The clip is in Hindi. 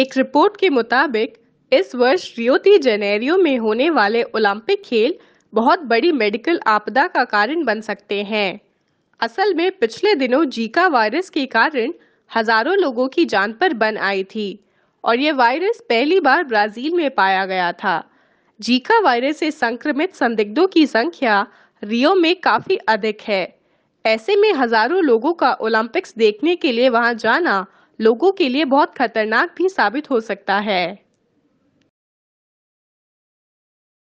एक रिपोर्ट के मुताबिक इस वर्ष रियो दी जेनेरियो में होने वाले ओलंपिक खेल बहुत बड़ी मेडिकल आपदा का कारण बन सकते हैं असल में पिछले दिनों जीका वायरस के कारण हजारों लोगों की जान पर बन आई थी और यह वायरस पहली बार ब्राजील में पाया गया था जीका वायरस से संक्रमित संदिग्धों की संख्या रियो में काफी अधिक है ऐसे में हजारों लोगों का ओलंपिक्स देखने के लिए वहां जाना लोगों के लिए बहुत खतरनाक भी साबित हो सकता है